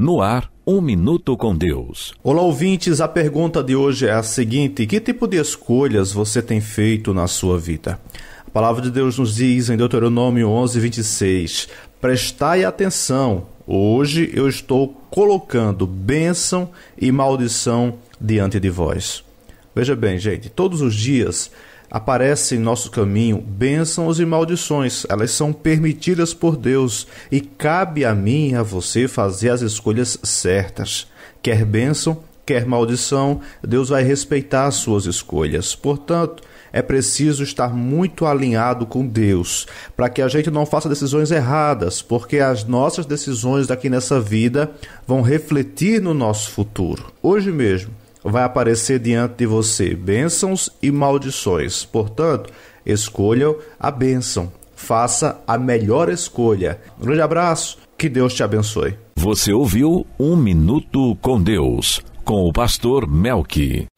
No ar, um minuto com Deus. Olá, ouvintes. A pergunta de hoje é a seguinte: Que tipo de escolhas você tem feito na sua vida? A palavra de Deus nos diz em Deuteronômio 11, 26: Prestai atenção, hoje eu estou colocando bênção e maldição diante de vós. Veja bem, gente, todos os dias aparece em nosso caminho bênçãos e maldições. Elas são permitidas por Deus e cabe a mim e a você fazer as escolhas certas. Quer bênção, quer maldição, Deus vai respeitar as suas escolhas. Portanto, é preciso estar muito alinhado com Deus, para que a gente não faça decisões erradas, porque as nossas decisões daqui nessa vida vão refletir no nosso futuro. Hoje mesmo, vai aparecer diante de você bênçãos e maldições. Portanto, escolha a bênção. Faça a melhor escolha. Um grande abraço, que Deus te abençoe. Você ouviu Um Minuto com Deus, com o pastor Melqui